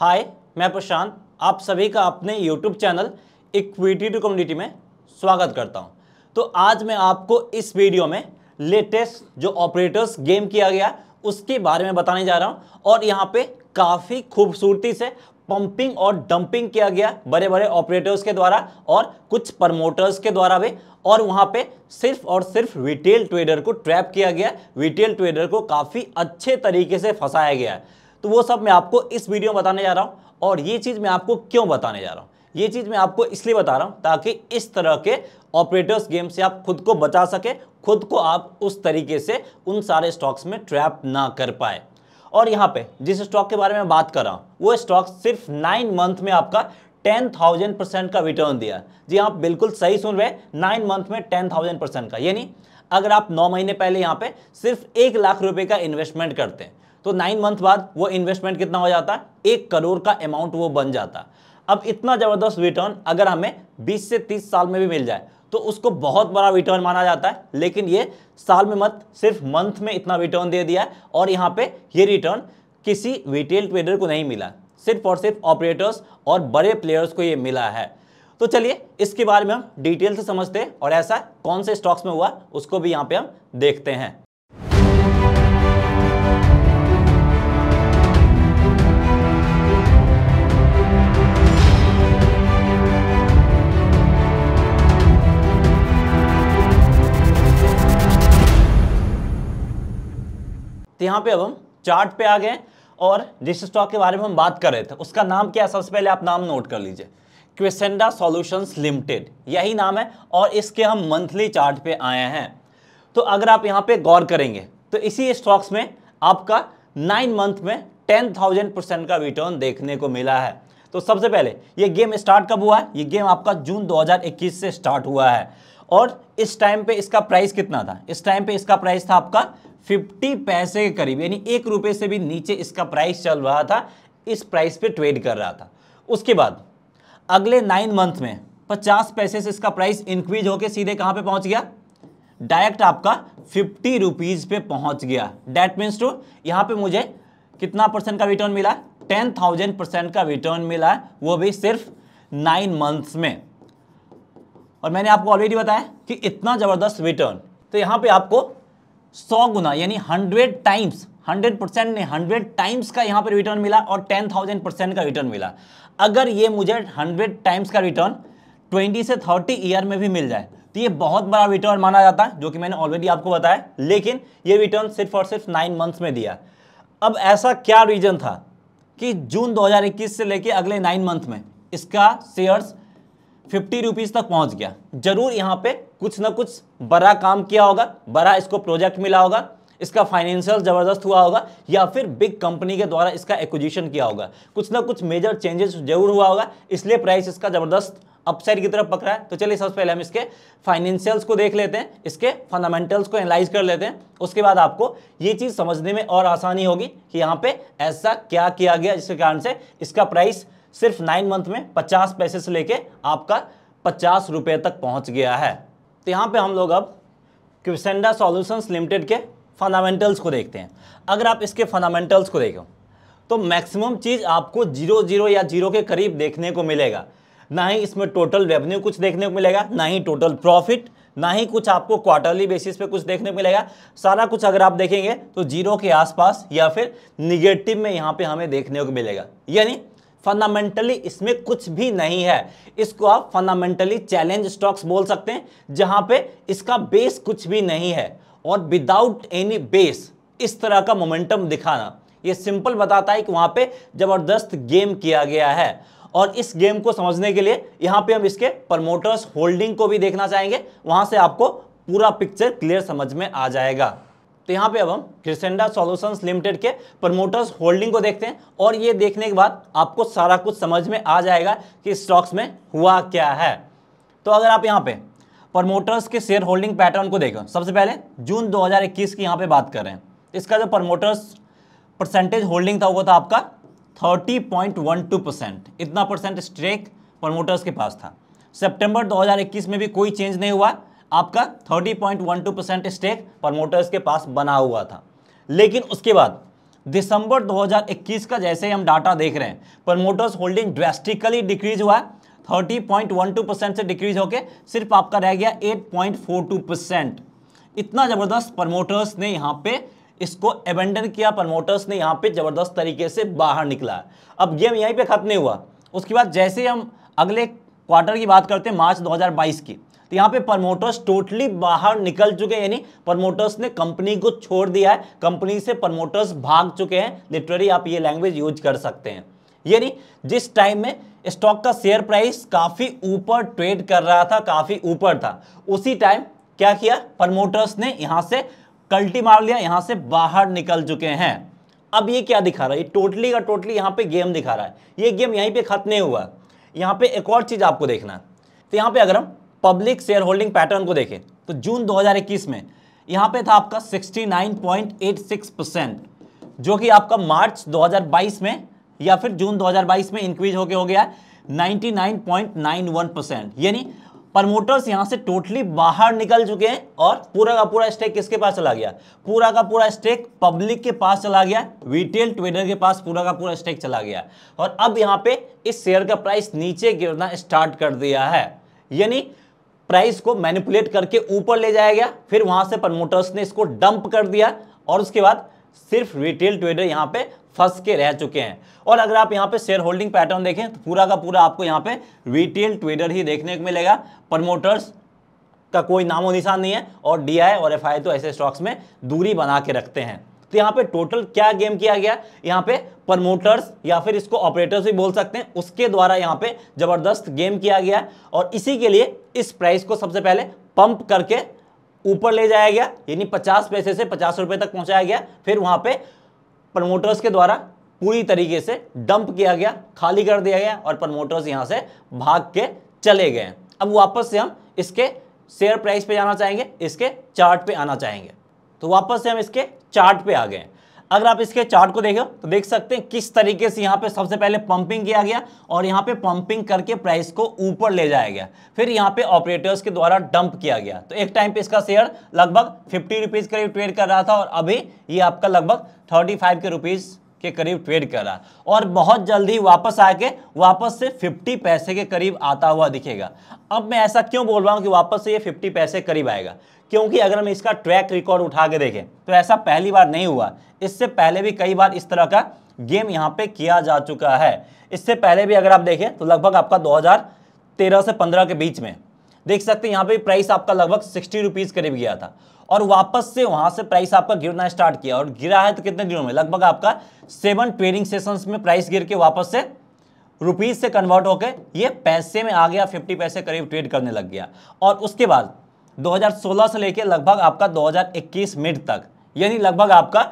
हाय मैं प्रशांत आप सभी का अपने YouTube channel equity to community में स्वागत करता हूं तो आज मैं आपको इस वीडियो में लेटेस्ट जो ऑपरेटर्स गेम किया गया उसके बारे में बताने जा रहा हूं और यहां पे काफ़ी खूबसूरती से पंपिंग और डंपिंग किया गया बड़े बड़े ऑपरेटर्स के द्वारा और कुछ प्रमोटर्स के द्वारा भी और वहाँ पे सिर्फ और सिर्फ रिटेल ट्रेडर को ट्रैप किया गया रिटेल ट्रेडर को काफ़ी अच्छे तरीके से फंसाया गया है तो वो सब मैं आपको इस वीडियो में बताने जा रहा हूँ और ये चीज़ मैं आपको क्यों बताने जा रहा हूँ ये चीज़ मैं आपको इसलिए बता रहा हूँ ताकि इस तरह के ऑपरेटर्स गेम से आप खुद को बचा सके खुद को आप उस तरीके से उन सारे स्टॉक्स में ट्रैप ना कर पाए और यहाँ पे जिस स्टॉक के बारे में बात कर रहा हूँ वो स्टॉक सिर्फ नाइन मंथ में आपका टेन थाउजेंड परसेंट का रिटर्न दिया जी हाँ, आप बिल्कुल सही सुन रहे हैं नाइन मंथ में टेन थाउजेंड परसेंट का यानी अगर आप नौ महीने पहले यहाँ पे सिर्फ एक लाख रुपए का इन्वेस्टमेंट करते हैं तो नाइन मंथ बाद वो इन्वेस्टमेंट कितना हो जाता है एक करोड़ का अमाउंट वो बन जाता अब इतना ज़बरदस्त रिटर्न अगर हमें बीस से तीस साल में भी मिल जाए तो उसको बहुत बड़ा रिटर्न माना जाता है लेकिन ये साल में मत सिर्फ मंथ में इतना रिटर्न दे दिया है और यहाँ पे ये रिटर्न किसी रिटेल ट्रेडर को नहीं मिला सिर्फ और सिर्फ ऑपरेटर्स और बड़े प्लेयर्स को ये मिला है तो चलिए इसके बारे में हम डिटेल से समझते हैं और ऐसा कौन से स्टॉक्स में हुआ उसको भी यहाँ पे हम देखते हैं तो यहाँ पे अब हम चार्ट पे आ गए और जिस स्टॉक के बारे में हम बात कर रहे थे उसका नाम क्या है सबसे पहले आप नाम नोट कर लीजिए क्वेसेंडा सॉल्यूशंस लिमिटेड यही नाम है और इसके हम मंथली चार्ट पे आए हैं तो अगर आप यहाँ पे गौर करेंगे तो इसी स्टॉक्स में आपका नाइन मंथ में टेन थाउजेंड परसेंट का रिटर्न देखने को मिला है तो सबसे पहले ये गेम स्टार्ट कब हुआ है ये गेम आपका जून 2021 से स्टार्ट हुआ है और इस टाइम पे इसका प्राइस कितना था इस टाइम पे इसका प्राइस था आपका फिफ्टी पैसे के करीब यानी एक रुपये से भी नीचे इसका प्राइस चल रहा था इस प्राइस पे ट्रेड कर रहा था उसके बाद अगले नाइन मंथ में पचास पैसे से इसका प्राइस इंक्रीज होकर सीधे कहाँ पे पहुँच गया डायरेक्ट आपका फिफ्टी रुपीज़ पे पहुंच गया डैट मीन्स टू यहां पे मुझे कितना परसेंट का रिटर्न मिला टेन थाउजेंड परसेंट का रिटर्न मिला वो भी सिर्फ नाइन मंथ्स में और मैंने आपको ऑलरेडी बताया कि इतना ज़बरदस्त रिटर्न तो यहां पे आपको सौ गुना यानी हंड्रेड टाइम्स हंड्रेड परसेंट नहीं हंड्रेड टाइम्स का यहाँ पर रिटर्न मिला और टेन थाउजेंड परसेंट का रिटर्न मिला अगर ये मुझे हंड्रेड टाइम्स का रिटर्न ट्वेंटी से थर्टी ईयर में भी मिल जाए तो ये बहुत बड़ा रिटर्न माना जाता है जो कि मैंने ऑलरेडी आपको बताया लेकिन ये रिटर्न सिर्फ और सिर्फ नाइन मंथ्स में दिया अब ऐसा क्या रीजन था कि जून 2021 से लेकर अगले नाइन मंथ में इसका शेयर्स फिफ्टी रुपीज़ तक पहुंच गया जरूर यहाँ पे कुछ ना कुछ बड़ा काम किया होगा बड़ा इसको प्रोजेक्ट मिला होगा इसका फाइनेंशियल ज़बरदस्त हुआ होगा या फिर बिग कंपनी के द्वारा इसका एक्विजिशन किया होगा कुछ ना कुछ मेजर चेंजेस जरूर हुआ होगा इसलिए प्राइस इसका ज़बरदस्त अपसाइड की तरफ पकड़ा है तो चलिए सबसे पहले हम इसके फाइनेंशियल्स को देख लेते हैं इसके फंडामेंटल्स को एनालाइज कर लेते हैं उसके बाद आपको ये चीज़ समझने में और आसानी होगी कि यहाँ पे ऐसा क्या किया गया जिसके कारण से इसका प्राइस सिर्फ नाइन मंथ में पचास पैसे से लेके आपका पचास रुपये तक पहुँच गया है तो यहाँ पे हम लोग अब क्विसेंडा सॉल्यूशंस लिमिटेड के फंडामेंटल्स को देखते हैं अगर आप इसके फंडामेंटल्स को देखो तो मैक्सिमम चीज़ आपको जीरो जीरो या जीरो के करीब देखने को मिलेगा ना ही इसमें टोटल रेवेन्यू कुछ देखने को मिलेगा ना ही टोटल प्रॉफिट ना ही कुछ आपको क्वार्टरली बेसिस पे कुछ देखने को मिलेगा सारा कुछ अगर आप देखेंगे तो जीरो के आसपास या फिर निगेटिव में यहाँ पे हमें देखने को मिलेगा यानी फंडामेंटली इसमें कुछ भी नहीं है इसको आप फंडामेंटली चैलेंज स्टॉक्स बोल सकते हैं जहां पे इसका बेस कुछ भी नहीं है और विदाउट एनी बेस इस तरह का मोमेंटम दिखाना ये सिंपल बताता है कि वहां पे जबरदस्त गेम किया गया है और इस गेम को समझने के लिए यहाँ पे हम इसके प्रमोटर्स होल्डिंग को भी देखना चाहेंगे वहां से आपको पूरा पिक्चर क्लियर समझ में आ जाएगा तो यहाँ पे अब हम क्रिसेंडा सॉल्यूशंस लिमिटेड के प्रमोटर्स होल्डिंग को देखते हैं और ये देखने के बाद आपको सारा कुछ समझ में आ जाएगा कि स्टॉक्स में हुआ क्या है तो अगर आप यहाँ पे प्रमोटर्स के शेयर होल्डिंग पैटर्न को देखें सबसे पहले जून 2021 की यहाँ पे बात कर रहे हैं इसका जो प्रमोटर्स परसेंटेज होल्डिंग था वो था आपका 30.12 परसेंट इतना परसेंट स्ट्रेक प्रमोटर्स के पास था सितंबर 2021 में भी कोई चेंज नहीं हुआ आपका 30.12 परसेंट स्टेक प्रमोटर्स के पास बना हुआ था लेकिन उसके बाद दिसंबर 2021 का जैसे ही हम डाटा देख रहे हैं प्रमोटर्स होल्डिंग ड्रेस्टिकली डिक्रीज हुआ वन 30.12 परसेंट से डिक्रीज होकर सिर्फ आपका रह गया 8.42 परसेंट इतना ज़बरदस्त प्रमोटर्स ने यहाँ पे इसको एबेंडन किया प्रमोटर्स ने यहाँ पे ज़बरदस्त तरीके से बाहर निकला अब गेम यहीं पे ख़त्म नहीं हुआ उसके बाद जैसे हम अगले क्वार्टर की बात करते हैं मार्च 2022 की तो यहाँ पे प्रमोटर्स टोटली बाहर निकल चुके हैं यानी प्रमोटर्स ने कंपनी को छोड़ दिया है कंपनी से प्रमोटर्स भाग चुके हैं लिटरली आप ये लैंग्वेज यूज कर सकते हैं यानी जिस टाइम में स्टॉक का शेयर प्राइस काफ़ी ऊपर ट्रेड कर रहा था काफ़ी ऊपर था उसी टाइम क्या किया प्रमोटर्स ने यहाँ से कल्टी मार लिया यहाँ से बाहर निकल चुके हैं अब ये क्या दिखा रहा है ये टोटली का टोटली यहाँ पे गेम दिखा रहा है ये गेम यहीं पे खत्म नहीं हुआ यहाँ पे एक और चीज़ आपको देखना है तो यहाँ पे अगर हम पब्लिक शेयर होल्डिंग पैटर्न को देखें तो जून 2021 में यहाँ पे था आपका 69.86 परसेंट जो कि आपका मार्च 2022 में या फिर जून 2022 में इंक्रीज होके हो गया है 99.91 यानी प्रमोटर्स यहाँ से टोटली बाहर निकल चुके हैं और पूरा का पूरा स्टेक किसके पास चला गया पूरा का पूरा स्टेक पब्लिक के पास चला गया रिटेल ट्रेडर के पास पूरा का पूरा स्टेक चला गया और अब यहाँ पे इस शेयर का प्राइस नीचे गिरना स्टार्ट कर दिया है यानी प्राइस को मैनिपुलेट करके ऊपर ले जाया गया फिर वहां से प्रमोटर्स ने इसको डंप कर दिया और उसके बाद सिर्फ रिटेल ट्रेडर यहाँ पे फंस के रह चुके हैं और अगर आप यहाँ पे शेयर होल्डिंग पैटर्न देखें तो पूरा का पूरा आपको यहाँ पे रिटेल ट्रेडर ही देखने को मिलेगा प्रमोटर्स का कोई नामो निशान नहीं है और डी और एफ तो ऐसे स्टॉक्स में दूरी बना के रखते हैं तो यहाँ पे टोटल क्या गेम किया गया यहाँ पे प्रमोटर्स या फिर इसको ऑपरेटर्स भी बोल सकते हैं उसके द्वारा यहाँ पे जबरदस्त गेम किया गया और इसी के लिए इस प्राइस को सबसे पहले पंप करके ऊपर ले जाया गया यानी पचास पैसे से पचास रुपए तक पहुंचाया गया फिर वहां पे प्रमोटर्स के द्वारा पूरी तरीके से डंप किया गया खाली कर दिया गया और प्रमोटर्स यहाँ से भाग के चले गए अब वापस से हम इसके शेयर प्राइस पे जाना चाहेंगे इसके चार्ट पे आना चाहेंगे तो वापस से हम इसके चार्ट पे आ गए अगर आप इसके चार्ट को देखो तो देख सकते हैं किस तरीके से यहाँ पे सबसे पहले पंपिंग किया गया और यहाँ पे पंपिंग करके प्राइस को ऊपर ले जाया गया फिर यहाँ पे ऑपरेटर्स के द्वारा डंप किया गया तो एक टाइम पे इसका शेयर लगभग फिफ्टी रुपीज़ करीब ट्रेड कर रहा था और अभी ये आपका लगभग थर्टी फाइव के रुपीज़ के करीब ट्रेड कर रहा है और बहुत जल्दी वापस आके वापस से 50 पैसे के करीब आता हुआ दिखेगा अब मैं ऐसा क्यों बोल रहा हूँ कि वापस से ये 50 पैसे करीब आएगा क्योंकि अगर हम इसका ट्रैक रिकॉर्ड उठा के देखें तो ऐसा पहली बार नहीं हुआ इससे पहले भी कई बार इस तरह का गेम यहाँ पे किया जा चुका है इससे पहले भी अगर आप देखें तो लगभग आपका 2013 से 15 के बीच में देख सकते हैं यहाँ पे प्राइस आपका लगभग सिक्सटी रुपीज़ करीब गया था और वापस से वहाँ से प्राइस आपका गिरना स्टार्ट किया और गिरा है तो कितने दिनों में लगभग आपका सेवन ट्रेडिंग सेशंस में प्राइस गिर के वापस से रुपीज़ से कन्वर्ट होकर ये पैसे में आ गया फिफ्टी पैसे करीब ट्रेड करने लग गया और उसके बाद 2016 से लेके लगभग आपका 2021 मिड तक यानी लगभग आपका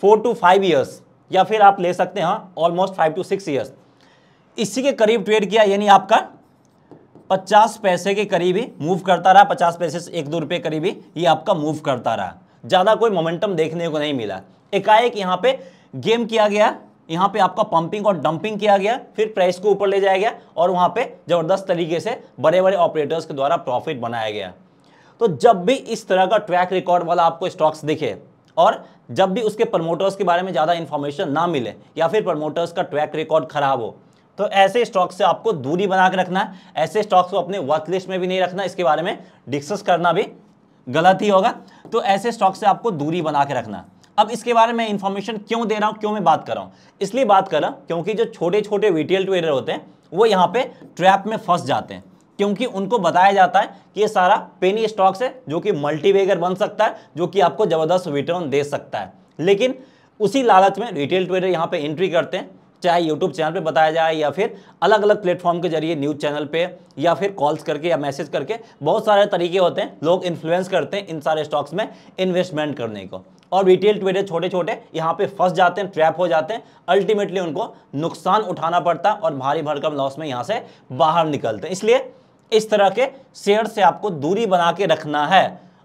फोर टू फाइव ईयर्स या फिर आप ले सकते हैं almost five two six years इसी के करीब ट्रेड किया यानी आपका पचास पैसे के करीब ही मूव करता रहा पचास पैसे से एक दो रुपये करीब ही ये आपका मूव करता रहा ज़्यादा कोई मोमेंटम देखने को नहीं मिला एकाएक यहाँ पर गेम किया गया यहाँ पे आपका पंपिंग और डंपिंग किया गया फिर प्राइस को ऊपर ले जाया गया और वहाँ पे ज़बरदस्त तरीके से बड़े बड़े ऑपरेटर्स के द्वारा प्रॉफिट बनाया गया तो जब भी इस तरह का ट्रैक रिकॉर्ड वाला आपको स्टॉक्स दिखे और जब भी उसके प्रमोटर्स के बारे में ज़्यादा इन्फॉर्मेशन ना मिले या फिर प्रमोटर्स का ट्रैक रिकॉर्ड खराब हो तो ऐसे स्टॉक से आपको दूरी बना के रखना है ऐसे स्टॉक्स को अपने वर्कलिस्ट लिस्ट में भी नहीं रखना इसके बारे में डिस्कस करना भी गलत ही होगा तो ऐसे स्टॉक से आपको दूरी बना के रखना अब इसके बारे में इन्फॉर्मेशन क्यों दे रहा हूँ क्यों मैं बात कर रहा हूँ इसलिए बात कर रहा हूँ क्योंकि जो छोटे छोटे वीटीएल ट्रेडर होते हैं वो यहाँ पे ट्रैप में फंस जाते हैं क्योंकि उनको बताया जाता है कि ये सारा पेनी स्टॉक्स है जो कि मल्टीवेगर बन सकता है जो कि आपको ज़बरदस्त रिटर्न दे सकता है लेकिन उसी लालच में रिटेल ट्रेडर यहाँ पर एंट्री करते हैं चाहे यूट्यूब चैनल पे बताया जाए या फिर अलग अलग प्लेटफॉर्म के जरिए न्यूज़ चैनल पे या फिर कॉल्स करके या मैसेज करके बहुत सारे तरीके होते हैं लोग इन्फ्लुएंस करते हैं इन सारे स्टॉक्स में इन्वेस्टमेंट करने को और रिटेल ट्रेडर छोटे छोटे यहाँ पे फंस जाते हैं ट्रैप हो जाते हैं अल्टीमेटली उनको नुकसान उठाना पड़ता है और भारी भरकम लॉस में यहाँ से बाहर निकलते हैं इसलिए इस तरह के शेयर से आपको दूरी बना के रखना है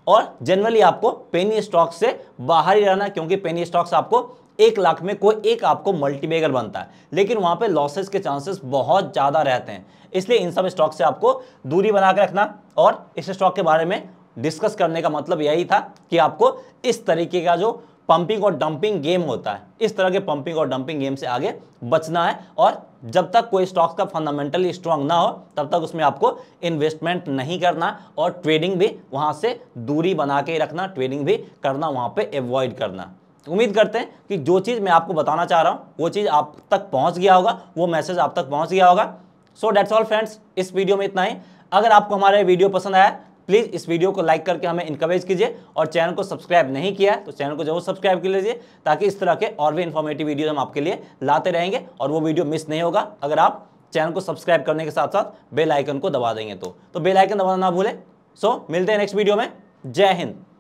और जनरली आपको पेनी स्टॉक से बाहर ही रहना क्योंकि पेनी स्टॉक्स आपको एक लाख में कोई एक आपको मल्टीबेगर बनता है लेकिन वहां पे लॉसेस के चांसेस बहुत ज़्यादा रहते हैं इसलिए इन सब स्टॉक से आपको दूरी बना के रखना और इस स्टॉक के बारे में डिस्कस करने का मतलब यही था कि आपको इस तरीके का जो पंपिंग और डंपिंग गेम होता है इस तरह के पंपिंग और डंपिंग गेम से आगे बचना है और जब तक कोई स्टॉक का फंडामेंटली स्ट्रांग ना हो तब तक उसमें आपको इन्वेस्टमेंट नहीं करना और ट्रेडिंग भी वहाँ से दूरी बना के रखना ट्रेडिंग भी करना वहाँ पे एवॉइड करना उम्मीद करते हैं कि जो चीज़ मैं आपको बताना चाह रहा हूँ वो चीज़ आप तक पहुँच गया होगा वो मैसेज आप तक पहुँच गया होगा सो डेट्स ऑल फ्रेंड्स इस वीडियो में इतना ही अगर आपको हमारा वीडियो पसंद आया प्लीज़ इस वीडियो को लाइक करके हमें इंकरेज कीजिए और चैनल को सब्सक्राइब नहीं किया तो चैनल को जरूर सब्सक्राइब कर लीजिए ताकि इस तरह के और भी इन्फॉर्मेटिव वीडियो हम आपके लिए लाते रहेंगे और वो वीडियो मिस नहीं होगा अगर आप चैनल को सब्सक्राइब करने के साथ साथ बेल आइकन को दबा देंगे तो, तो बेल आइकन दबाना ना भूलें सो मिलते हैं नेक्स्ट वीडियो में जय हिंद